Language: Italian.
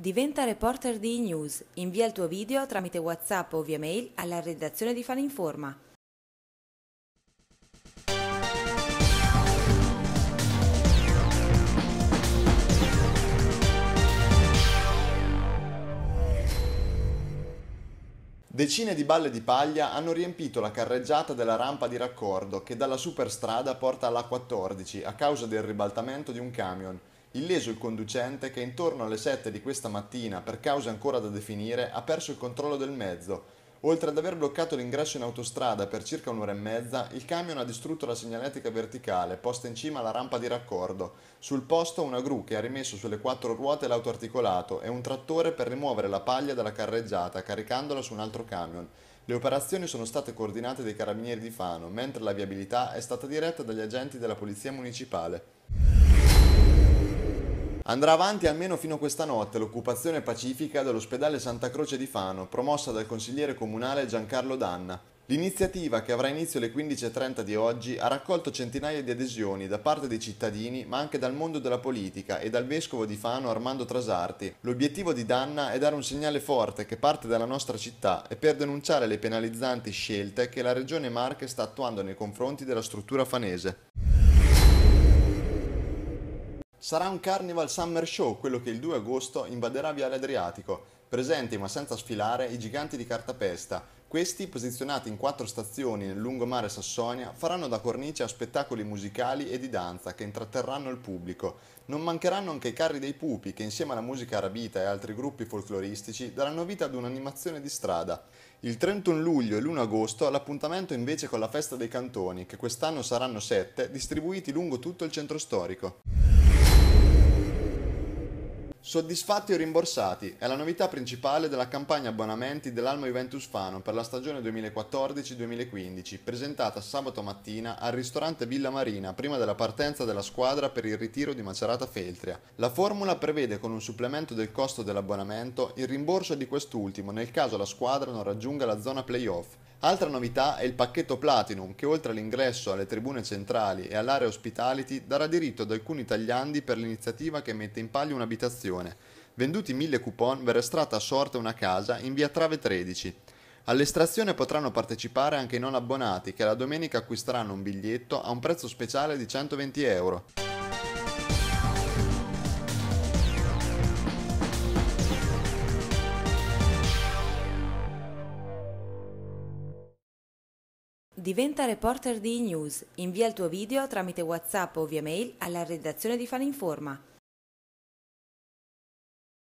Diventa reporter di e news Invia il tuo video tramite WhatsApp o via mail alla redazione di Faninforma. Decine di balle di paglia hanno riempito la carreggiata della rampa di raccordo che dalla superstrada porta alla 14 a causa del ribaltamento di un camion illeso il conducente che intorno alle 7 di questa mattina, per cause ancora da definire, ha perso il controllo del mezzo. Oltre ad aver bloccato l'ingresso in autostrada per circa un'ora e mezza, il camion ha distrutto la segnaletica verticale posta in cima alla rampa di raccordo. Sul posto una gru che ha rimesso sulle quattro ruote l'auto articolato e un trattore per rimuovere la paglia dalla carreggiata caricandola su un altro camion. Le operazioni sono state coordinate dai carabinieri di Fano, mentre la viabilità è stata diretta dagli agenti della Polizia Municipale. Andrà avanti almeno fino a questa notte l'occupazione pacifica dell'ospedale Santa Croce di Fano, promossa dal consigliere comunale Giancarlo Danna. L'iniziativa, che avrà inizio alle 15.30 di oggi, ha raccolto centinaia di adesioni da parte dei cittadini, ma anche dal mondo della politica e dal vescovo di Fano Armando Trasarti. L'obiettivo di Danna è dare un segnale forte che parte dalla nostra città e per denunciare le penalizzanti scelte che la Regione Marche sta attuando nei confronti della struttura fanese sarà un Carnival Summer Show quello che il 2 agosto invaderà Viale Adriatico, presenti ma senza sfilare i giganti di cartapesta. Questi, posizionati in quattro stazioni nel lungomare Sassonia, faranno da cornice a spettacoli musicali e di danza che intratterranno il pubblico. Non mancheranno anche i carri dei pupi che insieme alla musica arabita e altri gruppi folcloristici daranno vita ad un'animazione di strada. Il 31 luglio e l'1 agosto l'appuntamento invece con la festa dei cantoni, che quest'anno saranno sette, distribuiti lungo tutto il centro storico. Soddisfatti o rimborsati è la novità principale della campagna abbonamenti dell'Alma Juventus Fano per la stagione 2014-2015, presentata sabato mattina al ristorante Villa Marina prima della partenza della squadra per il ritiro di Macerata Feltria. La formula prevede con un supplemento del costo dell'abbonamento il rimborso di quest'ultimo nel caso la squadra non raggiunga la zona playoff Altra novità è il pacchetto Platinum che oltre all'ingresso alle tribune centrali e all'area hospitality darà diritto ad alcuni tagliandi per l'iniziativa che mette in palio un'abitazione. Venduti mille coupon verrà estratta a sorte una casa in via Trave 13. All'estrazione potranno partecipare anche i non abbonati che la domenica acquisteranno un biglietto a un prezzo speciale di 120 euro. Diventa reporter di e-news. Invia il tuo video tramite WhatsApp o via mail alla redazione di Faninforma